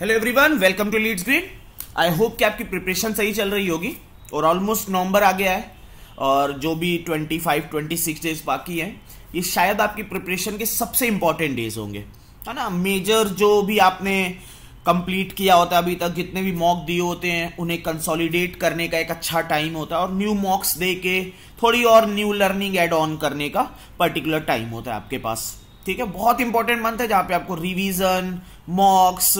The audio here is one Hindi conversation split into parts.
hello everyone welcome to Leeds green I hope कि आपकी प्रिपरेशन सही चल रही होगी और ऑलमोस्ट नवंबर आ गया है और जो भी 25 26 डेज बाकी हैं ये शायद आपकी प्रिपरेशन के सबसे इम्पॉर्टेंट डेज होंगे है ना मेजर जो भी आपने कंप्लीट किया होता है अभी तक जितने भी मॉक दिए होते हैं उन्हें कंसोलिडेट करने का एक अच्छा टाइम होता है और न्यू मॉक्स दे के थोड़ी और न्यू लर्निंग एड ऑन करने का पर्टिकुलर टाइम होता है आपके पास ठीक है बहुत इंपॉर्टेंट मंथ है जहां पे आपको रिवीजन मॉक्स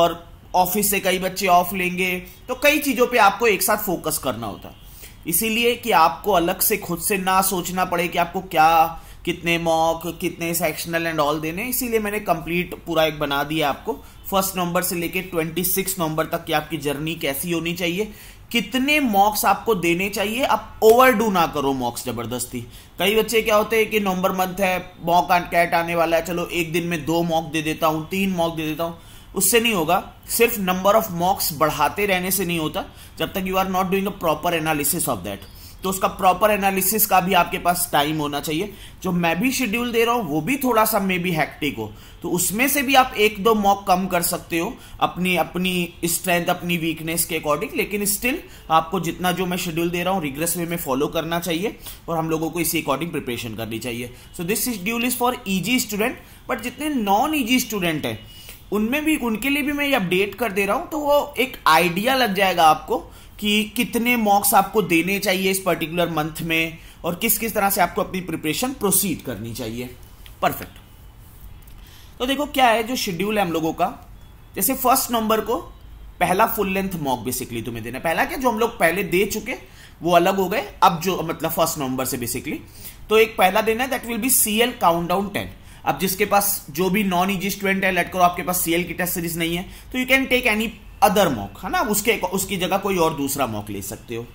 और ऑफिस से कई बच्चे ऑफ लेंगे तो कई चीजों पे आपको एक साथ फोकस करना होता है इसीलिए कि आपको अलग से खुद से ना सोचना पड़े कि आपको क्या कितने मॉक कितने सेक्शनल एंड ऑल देने इसीलिए मैंने कंप्लीट पूरा एक बना दिया आपको फर्स्ट नंबर से लेके ट्वेंटी सिक्स नंबर तक की आपकी जर्नी कैसी होनी चाहिए कितने मॉक्स आपको देने चाहिए आप ओवर डू ना करो मॉक्स जबरदस्ती कई बच्चे क्या होते हैं कि नवंबर मंथ है मॉक कैट आने वाला है चलो एक दिन में दो मॉक दे देता हूं तीन मॉक दे देता हूं उससे नहीं होगा सिर्फ नंबर ऑफ मॉक्स बढ़ाते रहने से नहीं होता जब तक you are not doing a proper analysis of that तो उसका प्रॉपर एनालिसिस का भी आपके पास टाइम होना चाहिए जो मैं भी शेड्यूल दे रहा हूँ वो भी थोड़ा सा मे बी हैक्टिक हो तो उसमें से भी आप एक दो मॉक कम कर सकते हो अपनी अपनी स्ट्रेंथ अपनी वीकनेस के अकॉर्डिंग लेकिन स्टिल आपको जितना जो मैं शेड्यूल दे रहा हूँ रिग्रेस वे में फॉलो करना चाहिए और हम लोगों को इसी अकॉर्डिंग प्रिपरेशन करनी चाहिए so this schedule is for EG student but जितने नॉन ईजी स्टूडेंट है उनमें भी उनके लिए भी मैं ये अपडेट कर दे रहा हूँ तो वो एक आइडिया लग जाएगा आपको कि कितने मॉक्स आपको देने चाहिए इस पर्टिकुलर मंथ में और किस किस तरह से आपको अपनी प्रिपरेशन प्रोसीड करनी चाहिए परफेक्ट तो देखो क्या है जो शेड्यूल है हम लोगों का जैसे फर्स्ट नंबर को पहला फुल लेंथ मॉक बेसिकली तुम्हें देना पहला क्या जो हम लोग पहले दे चुके वो अलग हो गए अब जो मतलब फर्स्ट नवंबर से बेसिकली तो एक पहला देना है that will be C L countdown ten अब जिसके पास जो भी नॉन इजी स्टूडेंट है लेट करो आपके पास सीएल की टेस्ट सीरीज नहीं है तो you can take any other mock है ना उसके उसकी जगह कोई और दूसरा मॉक ले सकते हो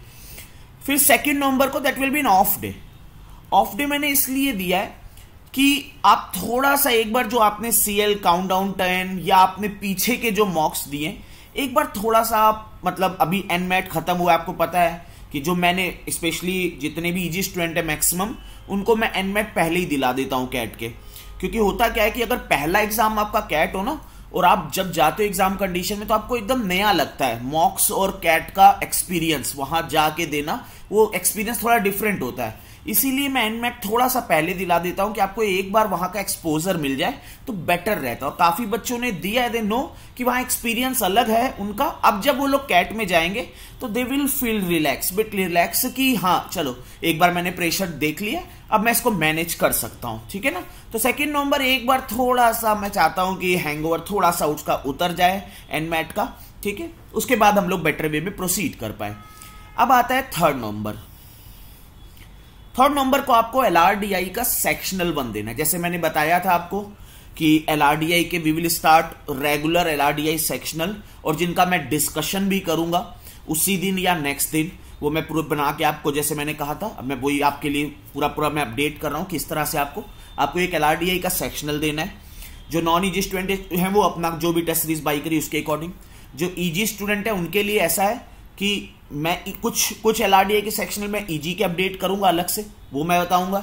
फिर सेकेंड नवंबर को that will be an off day off day मैंने इसलिए दिया है कि आप थोड़ा सा एक बार जो आपने C L countdown ten या आपने पीछे के जो मॉक्स दिए एक बार थोड़ा सा आप मतलब अभी एन मैट खत्म हुआ आपको पता है कि जो मैंने स्पेशली जितने भी इजी स्टूडेंट है मैक्सिमम उनको मैं एन मैट पहले ही दिला देता हूँ कैट के क्योंकि होता क्या है कि अगर पहला एग्जाम आपका कैट हो ना और आप जब जाते हो एग्जाम कंडीशन में तो आपको एकदम नया लगता है मॉक्स और कैट का एक्सपीरियंस वहां जाके देना वो एक्सपीरियंस थोड़ा डिफरेंट होता है इसीलिए मैं एनमैट थोड़ा सा पहले दिला देता हूं कि आपको एक बार वहां का एक्सपोजर मिल जाए तो बेटर रहता है और काफी बच्चों ने दिया है दे नो कि वहां एक्सपीरियंस अलग है उनका अब जब वो लोग कैट में जाएंगे तो they will feel relax bit relax कि हाँ चलो एक बार मैंने प्रेशर देख लिया अब मैं इसको मैनेज कर सकता हूं ठीक है ना तो सेकंड नंबर एक बार थोड़ा सा मैं चाहता हूं कि हैंगओवर थोड़ा सा उसका उतर जाए एनमैट का ठीक है उसके बाद हम लोग बेटर वे में प्रोसीड कर पाए अब आता है थर्ड नंबर थर्ड नंबर को आपको एल का सेक्शनल वन देना है जैसे मैंने बताया था आपको कि एल के we will start regular L sectional और जिनका मैं डिस्कशन भी करूंगा उसी दिन या नेक्स्ट दिन वो मैं प्रूफ बना के आपको जैसे मैंने कहा था मैं वही आपके लिए पूरा पूरा मैं अपडेट कर रहा हूँ किस तरह से आपको आपको एक एल का सेक्शनल देना है जो नॉन ईजी स्टूडेंट है वो अपना जो भी टेस्ट सीरीज बाई करी उसके अकॉर्डिंग जो ईजी स्टूडेंट है उनके लिए ऐसा है कि मैं कुछ कुछ एल के सेक्शनल में ईजी e के अपडेट करूंगा अलग से वो मैं बताऊंगा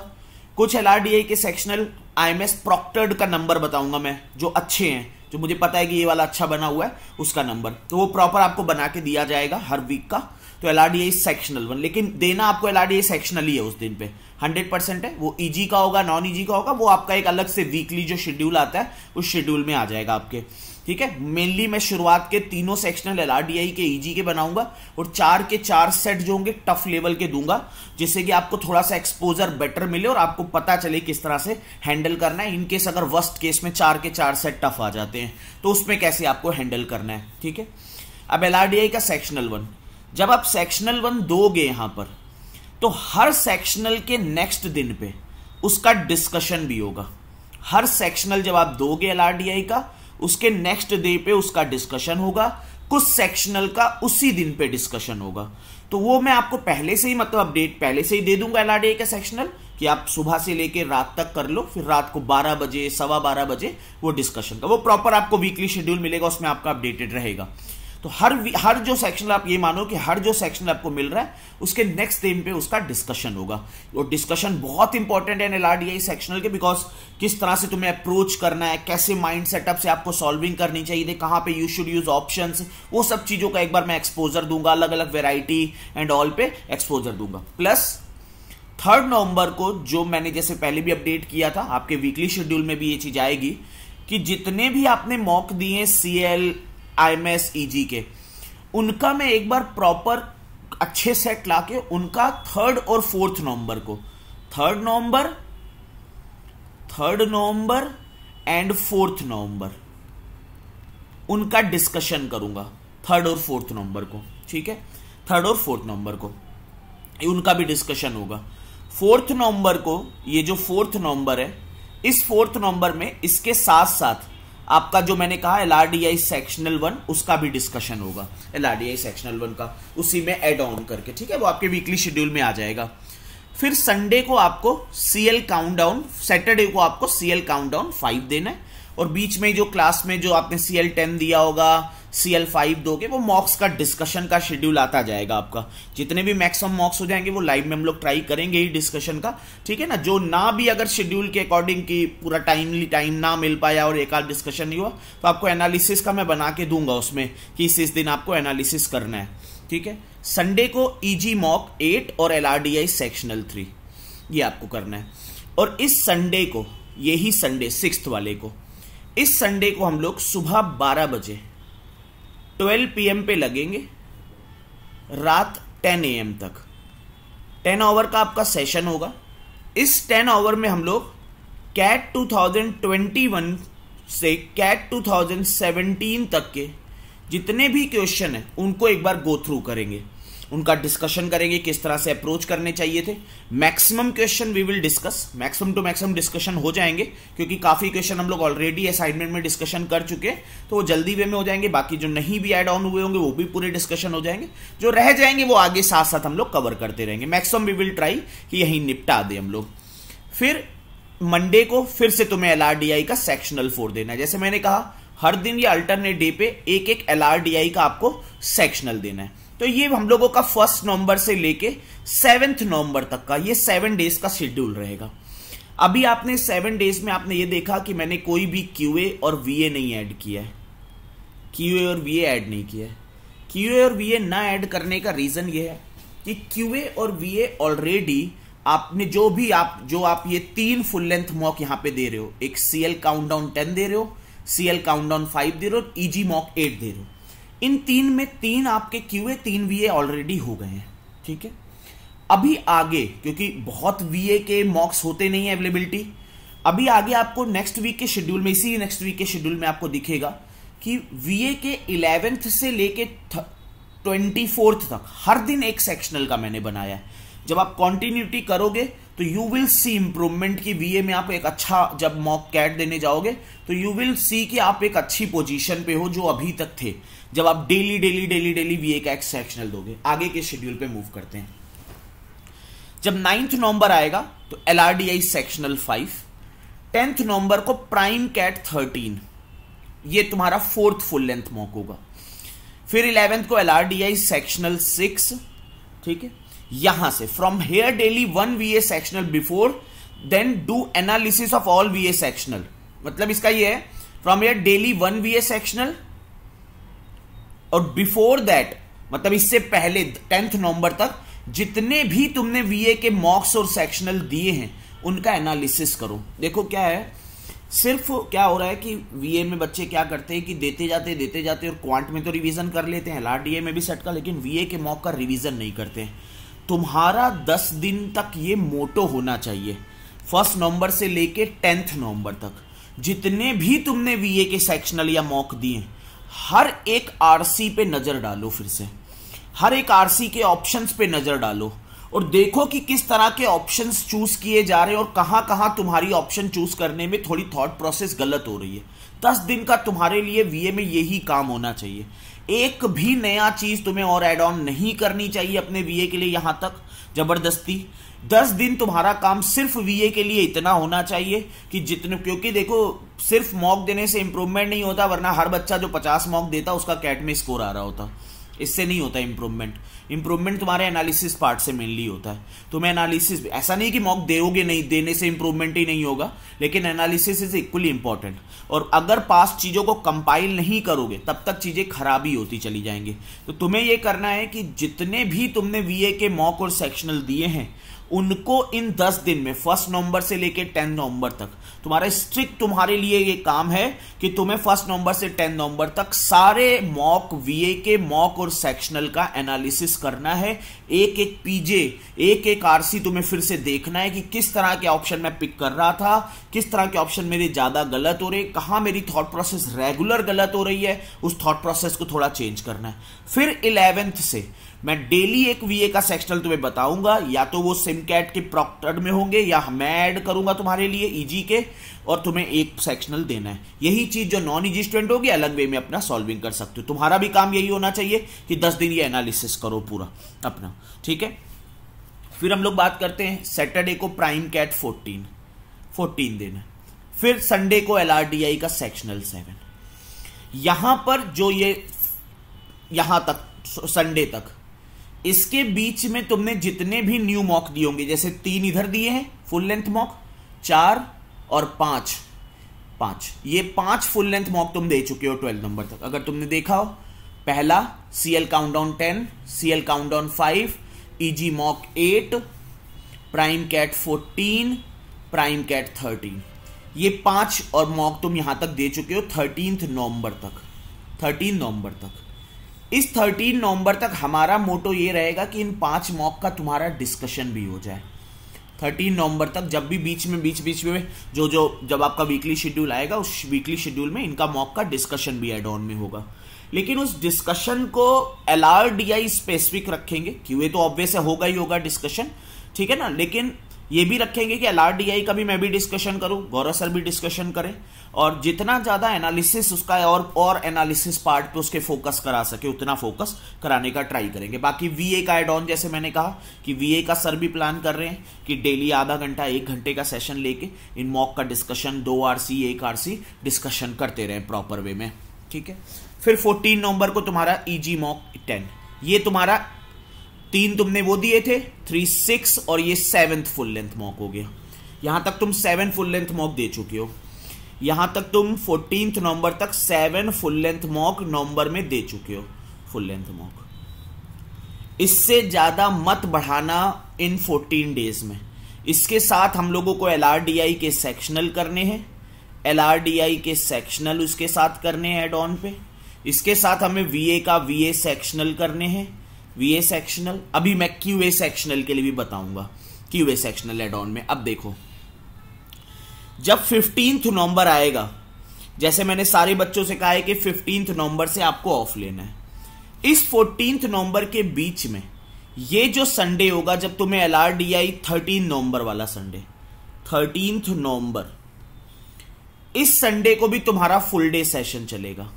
कुछ एल के sectional I M S proctored का नंबर बताऊंगा मैं जो अच्छे हैं जो मुझे पता है कि ये वाला अच्छा बना हुआ है उसका नंबर तो वो प्रॉपर आपको बना के दिया जाएगा हर वीक का तो एल सेक्शनल वन लेकिन देना आपको एल सेक्शनल ही है उस दिन पे हंड्रेड परसेंट है वो ईजी e का होगा नॉन ईजी e का होगा वो आपका एक अलग से वीकली जो शेड्यूल आता है उस शेड्यूल में आ जाएगा आपके ठीक है मेनली मैं शुरुआत के तीनों सेक्शनल एल के ईजी e के बनाऊंगा और चार के चार सेट जो होंगे टफ लेवल के दूंगा जिससे कि आपको थोड़ा सा एक्सपोजर बेटर मिले और आपको पता चले किस तरह से हैंडल करना है इनकेस अगर वर्स्ट केस में चार के चार सेट टफ आ जाते हैं तो उसमें कैसे आपको हैंडल करना है ठीक है अब एल का सेक्शनल वन जब आप सेक्शनल वन दोगे यहां पर तो हर सेक्शनल के नेक्स्ट दिन पे उसका डिस्कशन भी होगा हर सेक्शनल जब आप दोगे एल का उसके नेक्स्ट डे पे उसका डिस्कशन होगा कुछ सेक्शनल का उसी दिन पे डिस्कशन होगा तो वो मैं आपको पहले से ही मतलब अपडेट पहले से ही दे दूंगा एल का सेक्शनल कि आप सुबह से लेके रात तक कर लो फिर रात को 12 बजे सवा बारह बजे वो डिस्कशन का वो प्रॉपर आपको वीकली शेड्यूल मिलेगा उसमें आपका अपडेटेड रहेगा तो हर हर जो सेक्शन आप ये मानो कि हर जो सेक्शन आपको मिल रहा है उसके नेक्स्ट टेम पे उसका डिस्कशन होगा और डिस्कशन बहुत इंपॉर्टेंट है एल आर सेक्शनल के बिकॉज किस तरह से तुम्हें अप्रोच करना है कैसे माइंड सेटअप से आपको सॉल्विंग करनी चाहिए कहाँ पे यू शुड यूज ऑप्शन वो सब चीज़ों का एक बार मैं एक्सपोजर दूंगा अलग अलग वेराइटी एंड ऑल पे एक्सपोजर दूंगा प्लस थर्ड नवंबर को जो मैंने जैसे पहले भी अपडेट किया था आपके वीकली शेड्यूल में भी ये चीज़ आएगी कि जितने भी आपने मॉक दिए सी एल आईएमएसईजी e के उनका मैं एक बार प्रॉपर अच्छे सेट लाके उनका थर्ड और फोर्थ नवंबर को थर्ड नवंबर थर्ड नवंबर एंड फोर्थ नवंबर उनका डिस्कशन करूंगा थर्ड और फोर्थ नवंबर को ठीक है थर्ड और फोर्थ नवंबर को उनका भी डिस्कशन होगा फोर्थ नवंबर को ये जो फोर्थ नवंबर है इस फोर्थ नवंबर में इसके साथ साथ आपका जो मैंने कहा L R D I sectional one उसका भी डिस्कशन होगा L R D I sectional one का उसी में एड ऑन करके ठीक है वो आपके वीकली शेड्यूल में आ जाएगा फिर संडे को आपको सीएल काउंट डाउन सैटरडे को आपको सीएल काउंट डाउन फाइव देना है और बीच में जो क्लास में जो आपने सी एल टेन दिया होगा सी एल फाइव दोगे वो मॉक्स का डिस्कशन का शेड्यूल आता जाएगा आपका जितने भी मैक्सिमम मॉक्स हो जाएंगे वो लाइव में हम लोग ट्राई करेंगे ही डिस्कशन का ठीक है ना जो ना भी अगर शेड्यूल के अकॉर्डिंग की पूरा टाइमली टाइम ना मिल पाया और एक आध डिस्कशन नहीं हुआ तो आपको एनालिसिस का मैं बना के दूंगा उसमें कि इस इस दिन आपको एनालिसिस करना है ठीक है संडे को ईजी मॉक एट और एल सेक्शनल थ्री ये आपको करना है और इस संडे को यही संडे सिक्स वाले को इस संडे को हम लोग सुबह 12 बजे 12 पीएम पे लगेंगे रात 10 एम तक 10 आवर का आपका सेशन होगा इस 10 आवर में हम लोग कैट 2021 से कैट 2017 तक के जितने भी क्वेश्चन हैं उनको एक बार गो थ्रू करेंगे उनका डिस्कशन करेंगे किस तरह से अप्रोच करने चाहिए थे maximum question we will discuss maximum to maximum discussion हो जाएंगे क्योंकि काफ़ी क्वेश्चन हम लोग ऑलरेडी असाइनमेंट में डिस्कशन कर चुके हैं तो वो जल्दी वे में हो जाएंगे बाकी जो नहीं भी एड ऑन हुए होंगे वो भी पूरे डिस्कशन हो जाएंगे जो रह जाएंगे वो आगे साथ साथ हम लोग कवर करते रहेंगे मैक्सिमम वी विल ट्राई कि यहीं निपटा दे हम लोग फिर मंडे को फिर से तुम्हें एल का सेक्शनल फोर देना है जैसे मैंने कहा हर दिन या अल्टरनेट डे पे एक एक एल का आपको सेक्शनल देना है तो ये हम लोगों का फर्स्ट नवंबर से लेके सेवेंथ नवंबर तक का ये सेवन डेज का शेड्यूल रहेगा अभी आपने सेवन डेज में आपने ये देखा कि मैंने कोई भी क्यू और वी नहीं ऐड किया है क्यू और वी ऐड नहीं किया है क्यू और वी ना ऐड करने का रीज़न ये है कि क्यू और वी ऑलरेडी आपने जो भी आप जो आप ये तीन फुल लेंथ मॉक यहां पे दे रहे हो एक सीएल काउंट डाउन टेन दे रहे हो सीएल काउंट डाउन फाइव दे रहे हो ईजी मॉक एट दे रहे हो इन तीन में तीन आपके क्यू ए तीन वी ऑलरेडी हो गए हैं ठीक है अभी आगे क्योंकि बहुत वी के मॉक्स होते नहीं है अवेलेबिलिटी अभी आगे आपको नेक्स्ट वीक के शेड्यूल में इसी नेक्स्ट वीक के शेड्यूल में आपको दिखेगा कि वीए के इलेवेंथ से लेके ट्वेंटी फोर्थ तक हर दिन एक सेक्शनल का मैंने बनाया है जब आप कॉन्टिन्यूटी करोगे तो यू विल सी इंप्रूवमेंट की वीए में आप एक अच्छा जब मॉक कैट देने जाओगे तो यू विल सी कि आप एक अच्छी पोजीशन पे हो जो अभी तक थे जब आप daily daily daily daily V का एक्सेप्शनल सेक्शनल दोगे आगे के शेड्यूल पे मूव करते हैं जब नाइन्थ नवंबर आएगा तो एल सेक्शनल फाइव टेंथ नवंबर को प्राइम कैट थर्टीन ये तुम्हारा फोर्थ फुल लेंथ मॉक होगा फिर इलेवेंथ को एल सेक्शनल सिक्स ठीक है यहां से from here daily one V sectional before then do analysis of all V sectional मतलब इसका ये है from here daily one V sectional और बिफोर दैट मतलब इससे पहले टेंथ नवंबर तक जितने भी तुमने वीए के मॉक्स और सेक्शनल दिए हैं उनका एनालिसिस करो देखो क्या है सिर्फ क्या हो रहा है कि वीए में बच्चे क्या करते हैं कि देते जाते देते जाते और क्वांट में तो रिवीजन कर लेते हैं लाट डीए में भी सेट का लेकिन वीए के मॉक का रिवीजन नहीं करते तुम्हारा दस दिन तक ये मोटो होना चाहिए फर्स्ट नवंबर से लेके टेंथ नवंबर तक जितने भी तुमने वीए के सेक्शनल या मॉक दिए हैं हर एक आरसी पे नज़र डालो फिर से हर एक आरसी के ऑप्शंस पे नज़र डालो और देखो कि किस तरह के ऑप्शंस चूज किए जा रहे हैं और कहां कहां तुम्हारी ऑप्शन चूज करने में थोड़ी थॉट प्रोसेस गलत हो रही है दस दिन का तुम्हारे लिए वीए में यही काम होना चाहिए एक भी नया चीज तुम्हें और एड ऑन नहीं करनी चाहिए अपने वीए के लिए यहां तक जबरदस्ती दस दिन तुम्हारा काम सिर्फ वीए के लिए इतना होना चाहिए कि जितने क्योंकि देखो सिर्फ मॉक देने से इंप्रूवमेंट नहीं होता वरना हर बच्चा जो पचास मॉक देता उसका कैट में स्कोर आ रहा होता इससे नहीं होता इंप्रूवमेंट इंप्रूवमेंट तुम्हारे एनालिसिस पार्ट से मेनली होता है तुम्हें एनालिसिस ऐसा नहीं कि मॉक दोगे नहीं देने से इंप्रूवमेंट ही नहीं होगा लेकिन एनालिसिस इज इक्वली इंपॉर्टेंट और अगर पास चीज़ों को कंपाइल नहीं करोगे तब तक चीज़ें खराब ही होती चली जाएंगी तो तुम्हें यह करना है कि जितने भी तुमने वी के मॉक और सेक्शनल दिए हैं उनको इन दस दिन में फर्स्ट नवंबर से लेकर टेन नवंबर तक तुम्हारा स्ट्रिक्ट तुम्हारे लिए ये काम है कि तुम्हें फर्स्ट नवंबर से टेन नवंबर तक सारे मॉक वीए के मॉक और सेक्शनल का एनालिसिस करना है एक एक पीजे एक एक आरसी तुम्हें फिर से देखना है कि किस तरह के ऑप्शन मैं पिक कर रहा था किस तरह के ऑप्शन मेरे ज़्यादा गलत हो रहे कहाँ मेरी थॉट प्रोसेस रेगुलर गलत हो रही है उस थॉट प्रोसेस को थोड़ा चेंज करना है फिर इलेवेंथ से मैं डेली एक वीए का सेक्शनल तुम्हें बताऊंगा या तो वो सिम कैट के प्रॉक्टर में होंगे या मैं ऐड करूंगा तुम्हारे लिए ईजी e के और तुम्हें एक सेक्शनल देना है यही चीज जो नॉन ईजी स्टूडेंट होगी अलग वे में अपना सॉल्विंग कर सकते हो तुम्हारा भी काम यही होना चाहिए कि दस दिन ये एनालिसिस करो पूरा अपना ठीक है फिर हम लोग बात करते हैं सैटरडे को प्राइम कैट फोर्टीन फोर्टीन दिन फिर संडे को एल का सेक्शनल सेवन यहां पर जो ये यहां तक संडे तक इसके बीच में तुमने जितने भी न्यू मॉक दिए होंगे जैसे तीन इधर दिए हैं फुल लेंथ मॉक चार और पांच पांच ये पांच फुल लेंथ मॉक तुम दे चुके हो ट्वेल्थ नंबर तक अगर तुमने देखा हो पहला C L countdown ten C L countdown five E G mock eight prime CAT fourteen prime CAT thirteen ये पांच और मॉक तुम यहां तक दे चुके हो थर्टीन नवंबर तक थर्टीन नवंबर तक इस 13 नवंबर तक हमारा मोटो ये रहेगा कि इन पांच मॉक का तुम्हारा डिस्कशन भी हो जाए 13 नवंबर तक जब भी बीच में बीच बीच में जो जो जब आपका वीकली शेड्यूल आएगा उस वीकली शेड्यूल में इनका मॉक का डिस्कशन भी एड ऑन में होगा लेकिन उस डिस्कशन को एल या स्पेसिफिक रखेंगे कि वे तो ऑब्वियस होगा ही होगा डिस्कशन ठीक है ना लेकिन ये भी रखेंगे कि एल का भी मैं भी डिस्कशन करूं गौरव सर भी डिस्कशन करें और जितना ज़्यादा एनालिसिस उसका और और एनालिसिस पार्ट पे उसके फोकस करा सके उतना फोकस कराने का ट्राई करेंगे बाकी वीए का एड ऑन जैसे मैंने कहा कि वीए का सर भी प्लान कर रहे हैं कि डेली आधा घंटा एक घंटे का सेशन लेके इन मॉक का डिस्कशन दो आर सी एक आर सी डिस्कशन करते रहे प्रॉपर वे में ठीक है फिर फोर्टीन नवंबर को तुम्हारा ई जी मॉक टेन ये तुम्हारा तीन तुमने वो दिए थे थ्री सिक्स और ये सेवेंथ फुल लेंथ मॉक हो गया यहां तक तुम सेवन फुल लेंथ मॉक दे चुके हो यहां तक तुम फोर्टीन नवंबर तक सेवन फुल लेंथ मॉक नवंबर में दे चुके हो फुल लेंथ मॉक इससे ज़्यादा मत बढ़ाना इन फोर्टीन डेज में इसके साथ हम लोगों को एल के सेक्शनल करने हैं एल के सेक्शनल उसके साथ करने हैं एड ऑन पे इसके साथ हमें वी का वी सेक्शनल करने हैं वीए सेक्शनल अभी मैं क्यू ए सेक्शनल के लिए भी बताऊंगा Q A sectional add on में अब देखो जब फिफ्टींथ नवंबर आएगा जैसे मैंने सारे बच्चों से कहा है कि फिफ्टींथ नवंबर से आपको ऑफ लेना है इस फोर्टींथ नवंबर के बीच में ये जो संडे होगा जब तुम्हें L R D I thirteen नवंबर वाला संडे थर्टींथ नवंबर इस संडे को भी तुम्हारा फुल डे सेशन चलेगा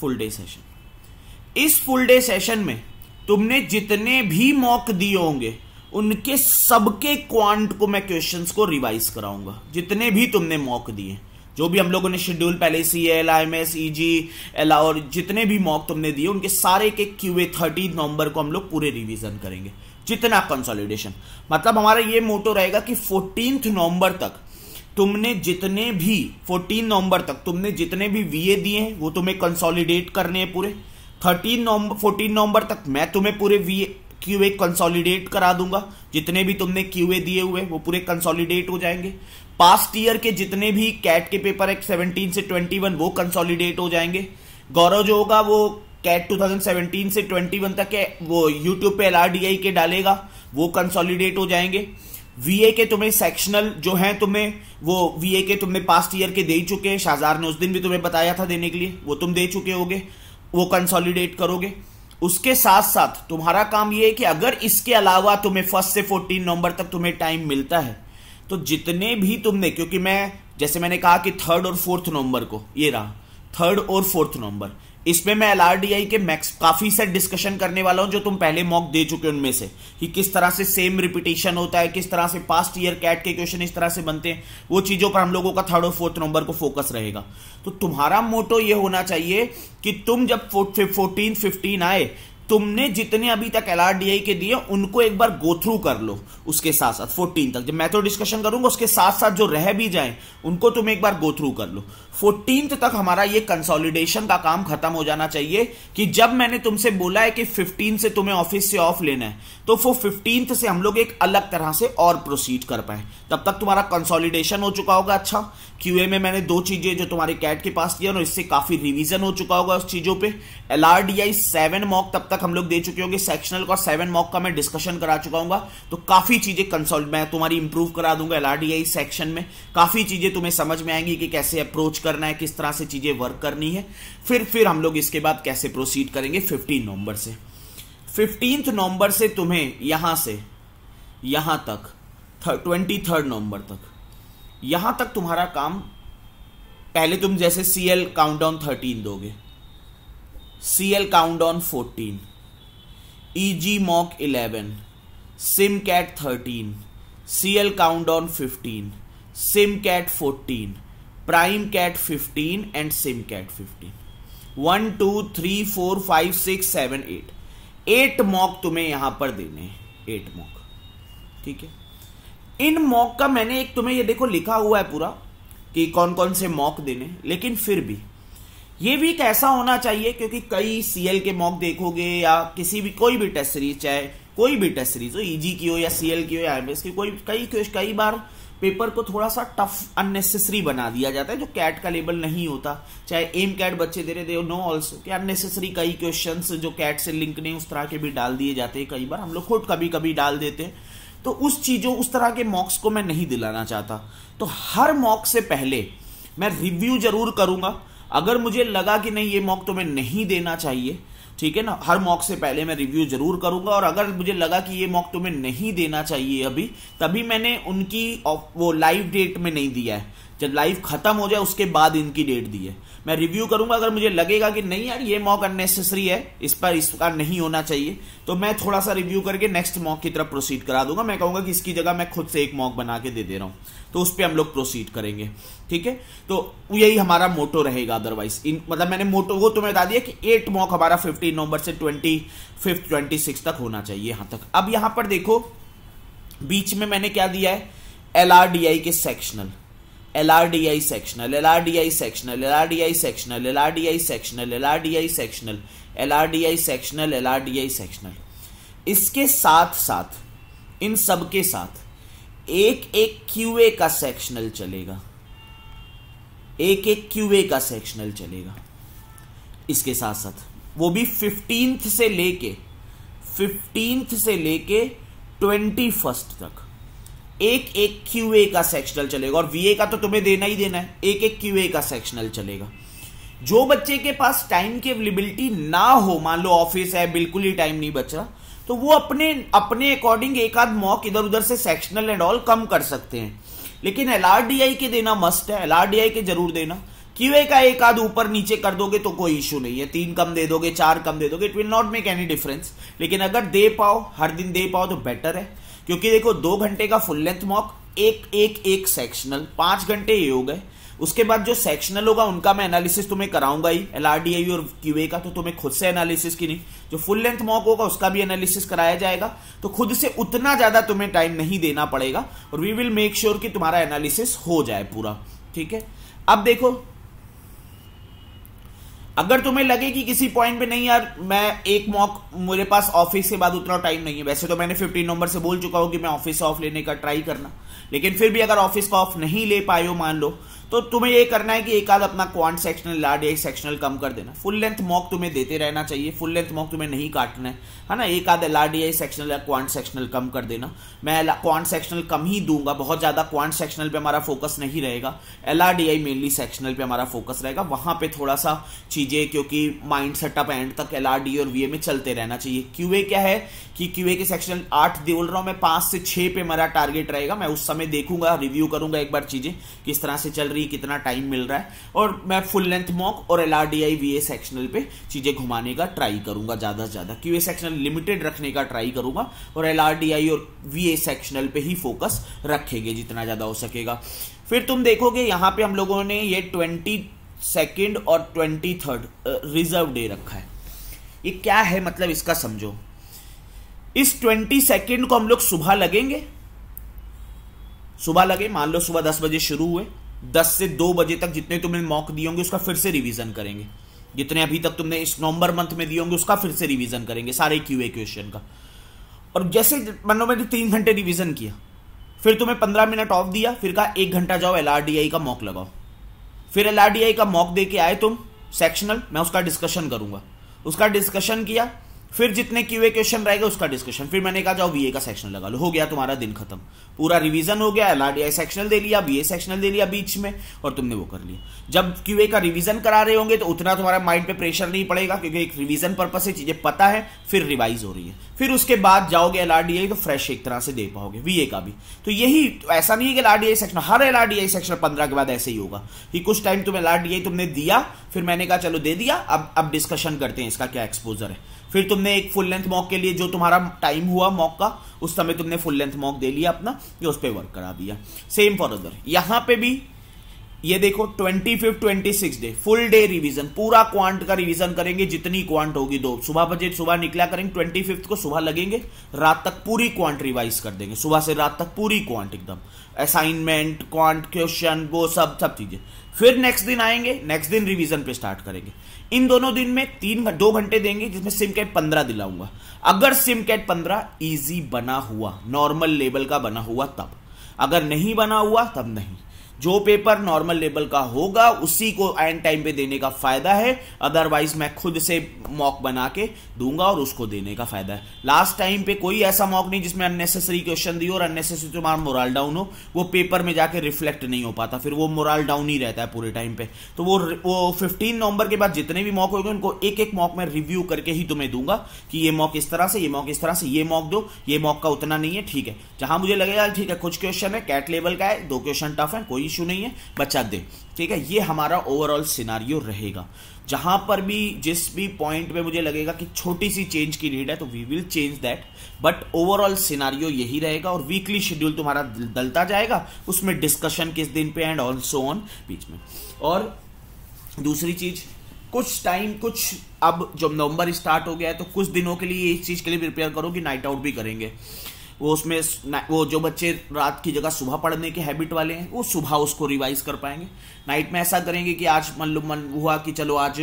फुल डे सेशन इस फुल डे सेशन में तुमने जितने भी मॉक दिए होंगे उनके सबके क्वांट को मैं क्वेश्चंस को रिवाइज कराऊंगा जितने भी तुमने मॉक दिए जो भी हम लोगों ने शेड्यूल पहले C L I M S E G L और जितने भी मॉक तुमने दिए उनके सारे के क्यू ए थर्टी नवंबर को हम लोग पूरे रिविजन करेंगे जितना कंसोलिडेशन मतलब हमारा ये मोटो रहेगा कि फोर्टीन नवंबर तक तुमने जितने भी फोर्टीन नवंबर तक तुमने जितने भी वीए दिए हैं वो तुम्हें कंसोलिडेट करने हैं पूरे थर्टीन नवंबर फोर्टीन नवंबर तक मैं तुम्हें पूरे वी क्यू ए कंसॉलिडेट करा दूंगा जितने भी तुमने क्यू ए दिए हुए वो पूरे कंसॉलिडेट हो जाएंगे पास्ट ईयर के जितने भी कैट के पेपर है सेवनटीन से ट्वेंटी वन वो कंसॉलिडेट हो जाएंगे गौरव जो होगा वो कैट 2017 से 21 तक है वो यूट्यूब पे एल के डालेगा वो कंसोलिडेट हो जाएंगे वीए के तुम्हें सेक्शनल जो है तुम्हें वो वीए के तुमने पास्ट ईयर के दे चुके हैं शाहजार ने उस दिन भी तुम्हें बताया था देने के लिए वो तुम दे चुके होगे वो कंसोलिडेट करोगे उसके साथ साथ तुम्हारा काम यह है कि अगर इसके अलावा तुम्हें फर्स्ट से फोर्टीन नवंबर तक तुम्हें टाइम मिलता है तो जितने भी तुमने क्योंकि मैं जैसे मैंने कहा कि थर्ड और फोर्थ नवंबर को ये रहा थर्ड और फोर्थ नवंबर इसमें मैं एल के मैक्स काफी से डिस्कशन करने वाला हूं जो तुम पहले मॉक दे चुके हो उनमें से कि किस तरह से सेम रिपीटेशन होता है किस तरह से पास्ट ईयर कैट के क्वेश्चन इस तरह से बनते हैं वो चीजों पर हम लोगों का थर्ड और फोर्थ नंबर को फोकस रहेगा तो तुम्हारा मोटो ये होना चाहिए कि तुम जब फोर्टीन फिफ्टीन आए तुमने जितने अभी तक एल के दिए उनको एक बार गो थ्रू कर लो उसके साथ साथ फोर्टीन तक जब मैं तो डिस्कशन करूंगा उसके साथ साथ जो रह भी जाए उनको तुम एक बार गो थ्रू कर लो फोर्टीन तक हमारा ये कंसोलिडेशन का काम खत्म हो जाना चाहिए कि जब मैंने तुमसे बोला है कि फिफ्टीन से तुम्हें ऑफिस से ऑफ लेना है तो फो फिफ्टीन से हम लोग एक अलग तरह से और प्रोसीड कर पाए तब तक तुम्हारा कंसोलिडेशन हो चुका होगा अच्छा क्यूए में मैंने दो चीजें जो तुम्हारे कैट के पास दिया ना इससे काफी रिवीजन हो चुका होगा उस चीजों पे L R D I seven mock तब तक हम लोग दे चुके होंगे सेक्शनल और सेवन मॉक का मैं डिस्कशन करा चुका हूँ तो काफी चीजें कंसोल मैं तुम्हारी इंप्रूव करा दूंगा L R D I section में काफी चीजें तुम्हें समझ में आएंगी कि कैसे अप्रोच करना है किस तरह से चीज़ें वर्क करनी है फिर फिर हम लोग इसके बाद कैसे प्रोसीड करेंगे फिफ्टीन नवंबर से फिफ्टीन नवंबर से तुम्हें यहां से यहां तक ट्वेंटी थर्ड नवंबर तक यहां तक तुम्हारा काम पहले तुम जैसे C L count on thirteen दोगे C L count on fourteen E G mock eleven SIM CAT thirteen C L count on fifteen SIM CAT fourteen prime CAT fifteen and SIM CAT fifteen one two three four five six seven eight eight mock तुम्हें यहां पर देने हैं एट मॉक ठीक है इन मॉक का मैंने एक तुम्हें ये देखो लिखा हुआ है पूरा कि कौन कौन से मॉक देने लेकिन फिर भी ये वीक ऐसा होना चाहिए क्योंकि कई सीएल के मॉक देखोगे या किसी भी कोई भी टेस्ट सीरीज चाहे कोई भी टेस्ट सीरीज हो ईजी e की हो या सीएल की हो या एमएस की कोई कई कई बार पेपर को थोड़ा सा टफ अननेसेसरी बना दिया जाता है जो कैट का लेबल नहीं होता चाहे एम कैट बच्चे दे रहे दे नो ऑल्सो कि अननेसेसरी कई क्वेश्चन जो कैट से लिंक नहीं उस तरह के भी डाल दिए जाते हैं कई बार हम लोग खुद कभी कभी डाल देते हैं तो उस चीज़ों उस तरह के मॉक्स को मैं नहीं दिलाना चाहता तो हर मॉक से पहले मैं रिव्यू जरूर करूंगा अगर मुझे लगा कि नहीं ये मॉक तो मैं नहीं देना चाहिए ठीक है ना हर मॉक से पहले मैं रिव्यू जरूर करूंगा और अगर मुझे लगा कि ये मॉक तुम्हें नहीं देना चाहिए अभी तभी मैंने उनकी वो लाइव डेट में नहीं दिया है जब लाइव खत्म हो जाए उसके बाद इनकी डेट दी है मैं रिव्यू करूंगा अगर मुझे लगेगा कि नहीं यार ये मॉक अननेसेसरी है इस पर इसका नहीं होना चाहिए तो मैं थोड़ा सा रिव्यू करके नेक्स्ट मॉक की तरफ प्रोसीड करा दूंगा मैं कहूंगा कि इसकी जगह मैं खुद से एक मॉक बना के दे दे रहा हूं तो उस पर हम लोग प्रोसीड करेंगे ठीक है तो यही हमारा मोटो रहेगा अदरवाइज मतलब मैंने मोटो वो तुम्हें बता दिया कि एट मॉक हमारा फिफ्टीन नवंबर से ट्वेंटी फिफ्थ ट्वेंटी सिक्स तक होना चाहिए यहां तक अब यहां पर देखो बीच में मैंने क्या दिया है एल के sectional LRDI sectional LRDI sectional LRDI sectional LRDI sectional LRDI sectional LRDI sectional LRDI sectional इसके साथ साथ इन सब के साथ एक एक क्यूए का सेक्शनल चलेगा एक एक क्यूए का सेक्शनल चलेगा इसके साथ साथ वो भी फिफ्टींथ से लेके फिफ्टींथ से लेके ट्वेंटी फर्स्ट तक एक एक क्यू का सेक्शनल चलेगा और वीए का तो तुम्हें देना ही देना है एक एक क्यू का सेक्शनल चलेगा जो बच्चे के पास टाइम की अवेलेबिलिटी ना हो मान लो ऑफिस है बिल्कुल ही टाइम नहीं बच रहा तो वो अपने अपने अकॉर्डिंग एक आध मॉक इधर उधर से सेक्शनल एंड ऑल कम कर सकते हैं लेकिन एल के देना मस्ट है एल के जरूर देना क्यूए का एक आध ऊपर नीचे कर दोगे तो कोई इश्यू नहीं है तीन कम दे दोगे चार कम दे दोगे it will not make any difference लेकिन अगर दे पाओ हर दिन दे पाओ तो बेटर है क्योंकि देखो दो घंटे का फुल लेंथ मॉक एक एक एक सेक्शनल पांच घंटे ये हो गए उसके बाद जो सेक्शनल होगा उनका मैं एनालिसिस तुम्हें कराऊंगा ही एल और क्यूए का तो तुम्हें खुद से एनालिसिस की नहीं जो फुल लेंथ मॉक होगा उसका भी एनालिसिस कराया जाएगा तो खुद से उतना ज्यादा तुम्हें टाइम नहीं देना पड़ेगा और वी विल मेक श्योर कि तुम्हारा एनालिसिस हो जाए पूरा ठीक है अब देखो अगर तुम्हें लगे कि किसी पॉइंट पे नहीं यार मैं एक मॉक मेरे पास ऑफिस के बाद उतना टाइम नहीं है वैसे तो मैंने 15 नंबर से बोल चुका हूं कि मैं ऑफिस ऑफ लेने का ट्राई करना लेकिन फिर भी अगर ऑफिस का ऑफ नहीं ले पाए हो मान लो तो तुम्हें ये करना है कि एक आध अपना क्वांट सेक्शनल लार्ड एक सेक्शनल कम कर देना फुल लेंथ मॉक तुम्हें देते रहना चाहिए फुल लेंथ मॉक तुम्हें नहीं काटना है है ना एक आध लार्ड या सेक्शनल या क्वांट सेक्शनल कम कर देना मैं क्वांट सेक्शनल कम ही दूंगा बहुत ज़्यादा क्वांट सेक्शनल पे हमारा फोकस नहीं रहेगा एल मेनली सेक्शनल पे हमारा फोकस रहेगा वहां पर थोड़ा सा चीज़ें क्योंकि माइंड सेटअप एंड तक एल और वी में चलते रहना चाहिए क्यूए क्या है कि क्यूए के सेक्शन आठ बोल रहा हूं मैं पांच से छह पे मेरा टारगेट रहेगा मैं उस समय देखूंगा रिव्यू करूंगा एक बार चीज़ें किस तरह से चल रही भी कितना टाइम मिल रहा है और मैं फुल लेंथ मॉक और L R D I V A sectional पे चीज़ें घुमाने का ट्राई करूंगा ज़्यादा से ज़्यादा क्यू ए सेक्शनल लिमिटेड रखने का ट्राई करूंगा और एल आर डी आई और वी ए सेक्शनल पे ही फोकस रखेंगे जितना ज़्यादा हो सकेगा फिर तुम देखोगे यहाँ पे हम लोगों ने ये ट्वेंटी सेकेंड और ट्वेंटी थर्ड रिजर्व डे रखा है ये क्या है मतलब इसका समझो इस ट्वेंटी सेकेंड को हम लोग सुबह लगेंगे सुबह लगे मान लो सुबह दस बजे शुरू हुए दस से दो बजे तक जितने तुमने मॉक दिए होंगे उसका फिर से रिवीजन करेंगे जितने अभी तक तुमने इस नवंबर मंथ में दिए होंगे उसका फिर से रिवीजन करेंगे सारे क्यू क्वेश्चन का और जैसे मान लो मैंने तीन घंटे रिवीजन किया फिर तुम्हें पंद्रह मिनट ऑफ दिया फिर कहा एक घंटा जाओ एल का मॉक लगाओ फिर एल का मॉक दे के आए तुम सेक्शनल मैं उसका डिस्कशन करूंगा उसका डिस्कशन किया फिर जितने क्यूए क्वेश्चन रहेगा उसका डिस्कशन फिर मैंने कहा जाओ बीए का सेक्शन लगा लो हो गया तुम्हारा दिन खत्म पूरा रिवीजन हो गया एलआरडीआई सेक्शनल दे लिया बीए सेक्शनल दे लिया बीच में और तुमने वो कर लिया जब क्यूए का रिवीजन करा रहे होंगे तो उतना तुम्हारा माइंड पे प्रेशर नहीं पड़ेगा क्योंकि एक रिविजन पर्पज से चीजें पता है फिर रिवाइज हो रही है फिर उसके बाद जाओगे एलआरडीआई तो फ्रेश एक तरह से दे पाओगे वीए का भी तो यही तो ऐसा नहीं है कि एलआरडीआई सेक्शन हर एलआरडीआई सेक्शन पंद्रह के बाद ऐसे ही होगा कि कुछ टाइम तुम एलआरडीआई तुमने दिया फिर मैंने कहा चलो दे दिया अब अब डिस्कशन करते हैं इसका क्या एक्सपोजर है फिर तुमने एक फुल लेंथ मॉक के लिए जो तुम्हारा टाइम हुआ मॉक का उस समय तुमने फुल लेंथ मॉक दे लिया अपना ये उस पर वर्क करा दिया सेम फॉर अदर यहां पे भी ये देखो twenty fifth twenty six day full day revision पूरा क्वांट का रिवीजन करेंगे जितनी क्वांट होगी दो सुबह बजे सुबह निकला करेंगे ट्वेंटी फिफ्थ को सुबह लगेंगे रात तक पूरी क्वांट रिवाइज कर देंगे सुबह से रात तक पूरी क्वांट एकदम असाइनमेंट क्वांट क्वेश्चन वो सब सब चीजें फिर नेक्स्ट दिन आएंगे नेक्स्ट दिन रिविजन पे स्टार्ट करेंगे इन दोनों दिन में तीन दो घंटे देंगे जिसमें सिम कैट पंद्रह दिलाऊंगा अगर सिम कैट पंद्रह ईजी बना हुआ नॉर्मल लेवल का बना हुआ तब अगर नहीं बना हुआ तब नहीं जो पेपर नॉर्मल लेवल का होगा उसी को एंड टाइम पे देने का फायदा है अदरवाइज मैं खुद से मॉक बना के दूंगा और उसको देने का फायदा है लास्ट टाइम पे कोई ऐसा मॉक नहीं जिसमें अननेसेसरी क्वेश्चन दिए और अननेसेसरी तुम्हारा मोरल डाउन हो वो पेपर में जाके रिफ्लेक्ट नहीं हो पाता फिर वो मोरल डाउन ही रहता है पूरे टाइम पे तो वो वो फिफ्टीन नवंबर के बाद जितने भी मॉक होंगे उनको एक एक मॉक में रिव्यू करके ही तुम्हें दूंगा कि ये मॉक इस तरह से ये मॉक इस तरह से ये मॉक दो ये मॉक का उतना नहीं है ठीक है जहां मुझे लगेगा ठीक है कुछ क्वेश्चन है कैट लेवल का है दो क्वेश्चन टफ है कोई इशू नहीं है बचा दे ठीक है ये हमारा ओवरऑल सिनारियो रहेगा जहां पर भी जिस भी पॉइंट में मुझे लगेगा कि छोटी सी चेंज की नीड है तो we will change that but overall scenario यही रहेगा और वीकली शेड्यूल तुम्हारा दलता जाएगा उसमें डिस्कशन किस दिन पे एंड ऑल्सो ऑन बीच में और दूसरी चीज़ कुछ टाइम कुछ अब जब नवंबर स्टार्ट हो गया है तो कुछ दिनों के लिए इस चीज़ के लिए प्रिपेयर करो कि नाइट आउट भी करेंगे वो उसमें वो जो बच्चे रात की जगह सुबह पढ़ने के हैबिट वाले हैं वो सुबह उसको रिवाइज कर पाएंगे नाइट में ऐसा करेंगे कि आज मन लो मन हुआ कि चलो आज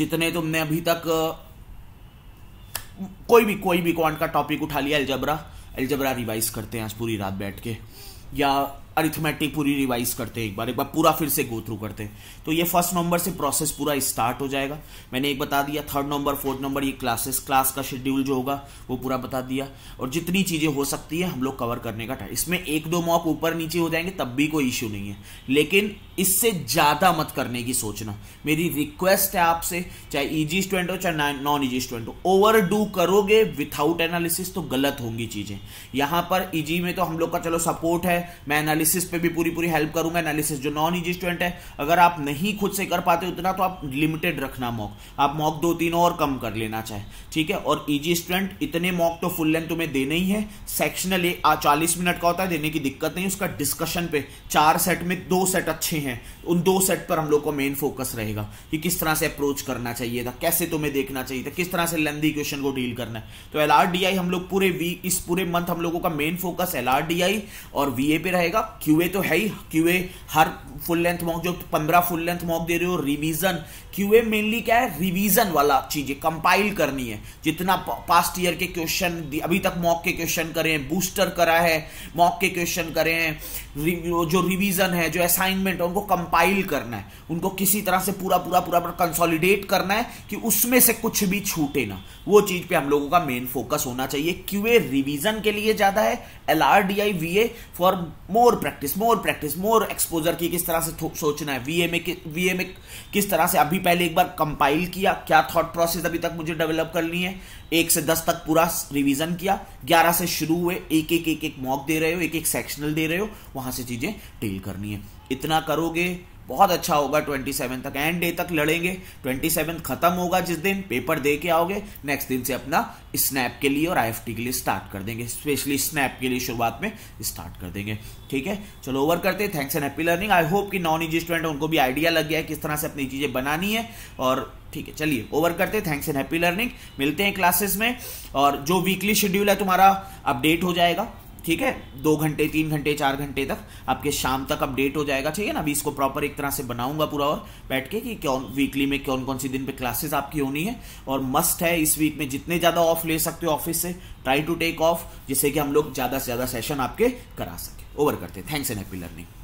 जितने तुमने अभी तक कोई भी कोई भी क्वांट का टॉपिक उठा लिया एल्जबरा एल्जबरा रिवाइज करते हैं आज पूरी रात बैठ के या अरिथमेटिक पूरी रिवाइज करते हैं एक बार एक बार पूरा फिर से गो थ्रू करते हैं तो ये फर्स्ट नंबर से प्रोसेस पूरा स्टार्ट हो जाएगा मैंने एक बता दिया थर्ड नंबर फोर्थ नंबर ये क्लासेस क्लास का शेड्यूल जो होगा वो पूरा बता दिया और जितनी चीज़ें हो सकती है हम लोग कवर करने का टाइम इसमें एक दो मॉक ऊपर नीचे हो जाएंगे तब भी कोई इश्यू नहीं है लेकिन इससे ज़्यादा मत करने की सोचना मेरी रिक्वेस्ट है आपसे चाहे ईजी स्टूडेंट हो चाहे नॉन ईजी स्टूडेंट हो ओवर करोगे विथआउट एनालिसिस तो गलत होंगी चीज़ें यहां पर ईजी e में तो हम लोग का चलो सपोर्ट है मैं एनालिसिस एनालिसिस पे भी पूरी पूरी हेल्प करूंगा एनालिसिस जो नॉन इजी स्टूडेंट है अगर आप नहीं खुद से कर पाते उतना तो आप लिमिटेड रखना मॉक आप मॉक दो तीन और कम कर लेना चाहे ठीक है और इजी e स्टूडेंट इतने मॉक तो फुल लेंथ तुम्हें देने ही है सेक्शनल ए चालीस मिनट का होता है देने की दिक्कत नहीं उसका डिस्कशन पे चार सेट में दो सेट अच्छे हैं उन दो सेट पर हम लोग को मेन फोकस रहेगा कि किस तरह से अप्रोच करना चाहिए था कैसे तुम्हें देखना चाहिए था किस तरह से लेंदी क्वेश्चन को डील करना है तो एल हम लोग पूरे वीक इस पूरे मंथ हम लोगों का मेन फोकस एल और वी पे रहेगा क्यूए तो है ही क्यूए हर फुल लेंथ मॉक जो पंद्रह फुल लेंथ मॉक दे रहे हो रिवीजन क्यूए मेनली क्या है रिवीजन वाला चीज़ है कंपाइल करनी है जितना पास्ट ईयर के क्वेश्चन अभी तक मॉक के क्वेश्चन करे हैं बूस्टर करा है मॉक के क्वेश्चन करे हैं जो रिवीजन है जो असाइनमेंट है उनको कंपाइल करना है उनको किसी तरह से पूरा पूरा पूरा कंसोलिडेट करना है कि उसमें से कुछ भी छूटे ना वो चीज़ पे हम लोगों का मेन फोकस होना चाहिए क्यूए रिवीजन के लिए ज़्यादा है L R D I V A for more practice more practice more exposure की किस तरह से सोचना है वीए में वीए में किस तरह से अभी पहले एक बार कंपाइल किया क्या थॉट प्रोसेस अभी तक मुझे डेवलप करनी है एक से दस तक पूरा रिवीजन किया ग्यारह से शुरू हुए एक एक एक एक मॉक दे रहे हो एक एक सेक्शनल दे रहे हो वहां से चीजें डील करनी है इतना करोगे बहुत अच्छा होगा ट्वेंटी सेवन तक एंड डे तक लड़ेंगे ट्वेंटी सेवन खत्म होगा जिस दिन पेपर दे के आओगे नेक्स्ट दिन से अपना स्नैप के लिए और आई के लिए स्टार्ट कर देंगे स्पेशली स्नैप के लिए शुरुआत में स्टार्ट कर देंगे ठीक है चलो ओवर करते हैं thanks and happy learning I hope कि नॉन इजी स्टूडेंट उनको भी आइडिया लग गया है किस तरह से अपनी चीज़ें बनानी है और ठीक है चलिए ओवर करते हैं थैंक्स एंड हैप्पी लर्निंग मिलते हैं क्लासेस में और जो वीकली शेड्यूल है तुम्हारा अपडेट हो जाएगा ठीक है दो घंटे तीन घंटे चार घंटे तक आपके शाम तक अपडेट हो जाएगा ठीक है ना अभी इसको प्रॉपर एक तरह से बनाऊंगा पूरा और बैठ के कि कौन वीकली में कौन कौन सी दिन पे क्लासेस आपकी होनी है और मस्ट है इस वीक में जितने ज़्यादा ऑफ ले सकते हो ऑफिस से ट्राई टू टेक ऑफ जिससे कि हम लोग ज़्यादा से ज़्यादा सेशन आपके करा सके ओवर करते थैंक्स एंड हैप्पी लर्निंग